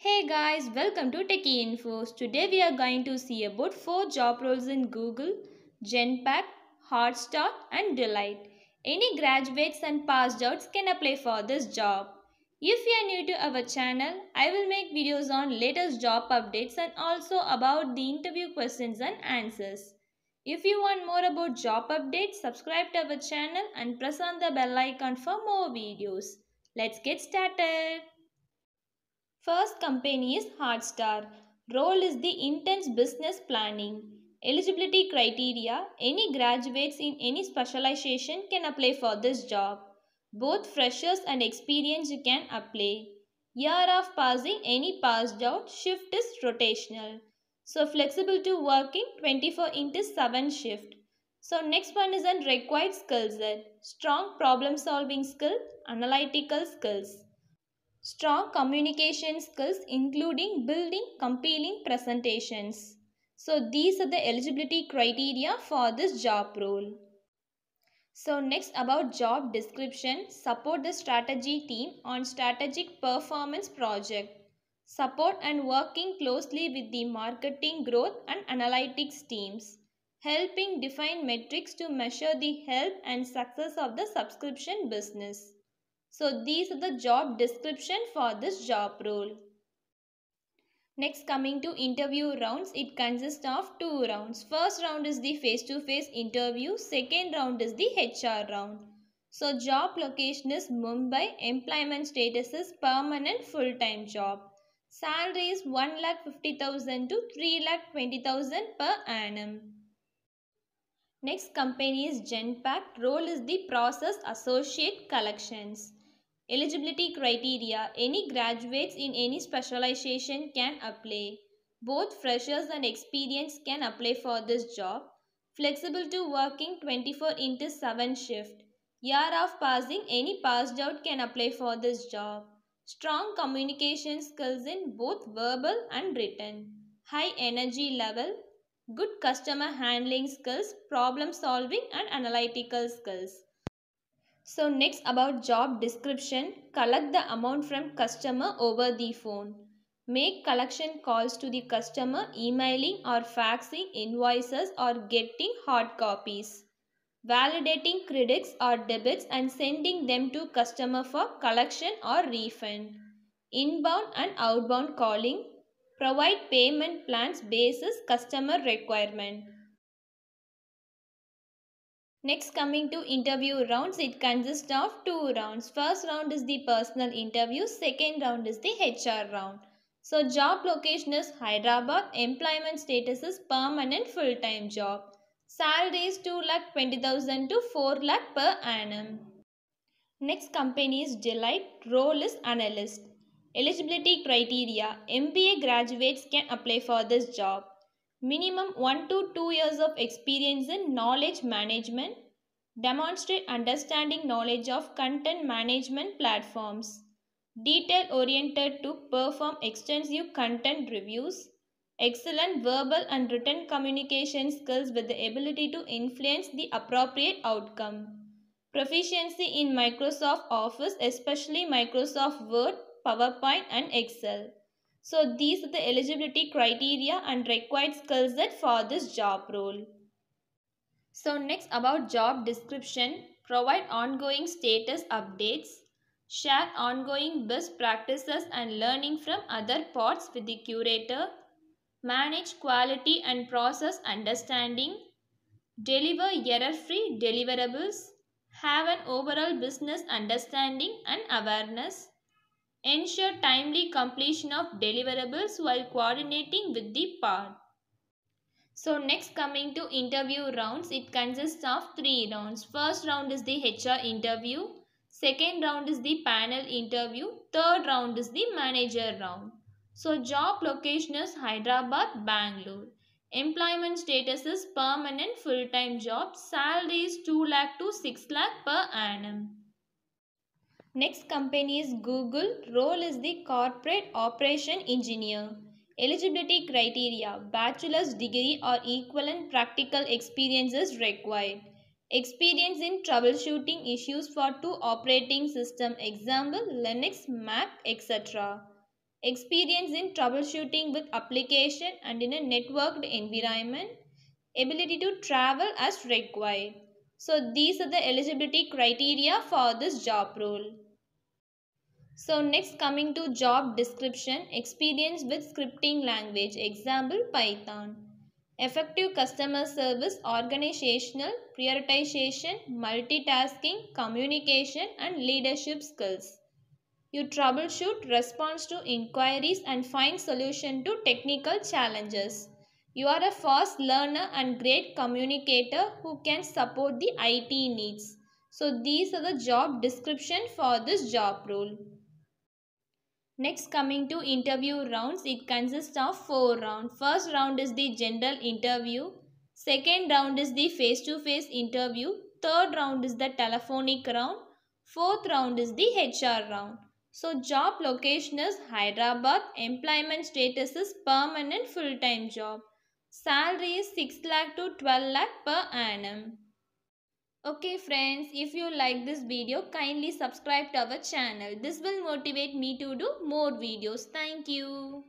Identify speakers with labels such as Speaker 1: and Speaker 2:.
Speaker 1: Hey guys, welcome to Techie Infos. Today we are going to see about 4 job roles in Google, Genpack, Hotstart and Delight. Any graduates and passed outs can apply for this job. If you are new to our channel, I will make videos on latest job updates and also about the interview questions and answers. If you want more about job updates, subscribe to our channel and press on the bell icon for more videos. Let's get started. First company is Hardstar. Role is the intense business planning. Eligibility criteria Any graduates in any specialization can apply for this job. Both freshers and experienced can apply. Year of passing any passed out shift is rotational. So flexible to working 24 into 7 shift. So next one is a required skill set. Strong problem solving skill, analytical skills strong communication skills including building compelling presentations. So these are the eligibility criteria for this job role. So next about job description, support the strategy team on strategic performance project. Support and working closely with the marketing growth and analytics teams. Helping define metrics to measure the health and success of the subscription business. So these are the job description for this job role. Next coming to interview rounds, it consists of two rounds. First round is the face-to-face -face interview, second round is the HR round. So job location is Mumbai, employment status is permanent full-time job. Salary is 1,50,000 to 3,20,000 per annum. Next company is Genpact. Role is the process associate collections. Eligibility criteria Any graduates in any specialization can apply. Both freshers and experienced can apply for this job. Flexible to working 24 into 7 shift. Year of passing, any passed out can apply for this job. Strong communication skills in both verbal and written. High energy level. Good customer handling skills, problem solving and analytical skills. So next about job description, collect the amount from customer over the phone. Make collection calls to the customer emailing or faxing invoices or getting hard copies. Validating credits or debits and sending them to customer for collection or refund. Inbound and outbound calling. Provide payment plans basis customer requirement. Next coming to interview rounds, it consists of two rounds. First round is the personal interview, second round is the HR round. So job location is Hyderabad, employment status is permanent full-time job. Salary is 2 lakh 20,000 to 4 lakh per annum. Next company is Delight, role is analyst. Eligibility criteria, MBA graduates can apply for this job minimum 1 to 2 years of experience in knowledge management, demonstrate understanding knowledge of content management platforms, detail oriented to perform extensive content reviews, excellent verbal and written communication skills with the ability to influence the appropriate outcome. Proficiency in Microsoft Office, especially Microsoft Word, PowerPoint and Excel. So these are the eligibility criteria and required skill set for this job role. So next about job description, provide ongoing status updates, share ongoing best practices and learning from other pods with the curator, manage quality and process understanding, deliver error-free deliverables, have an overall business understanding and awareness, Ensure timely completion of deliverables while coordinating with the part. So next coming to interview rounds, it consists of three rounds. First round is the HR interview, second round is the panel interview, third round is the manager round. So job location is Hyderabad, Bangalore. Employment status is permanent full-time job. Salary is 2 lakh to 6 lakh per annum. Next company is Google. Role is the corporate operation engineer. Eligibility criteria Bachelor's degree or equivalent practical experiences required. Experience in troubleshooting issues for two operating system example Linux, Mac, etc. Experience in troubleshooting with application and in a networked environment. Ability to travel as required. So these are the eligibility criteria for this job role. So next coming to job description, experience with scripting language, example Python. Effective customer service, organizational, prioritization, multitasking, communication and leadership skills. You troubleshoot response to inquiries and find solution to technical challenges. You are a fast learner and great communicator who can support the IT needs. So these are the job description for this job role. Next coming to interview rounds, it consists of four rounds. First round is the general interview. Second round is the face-to-face -face interview. Third round is the telephonic round. Fourth round is the HR round. So job location is Hyderabad. Employment status is permanent full-time job. Salary is 6 lakh to 12 lakh per annum. Okay friends, if you like this video, kindly subscribe to our channel. This will motivate me to do more videos. Thank you.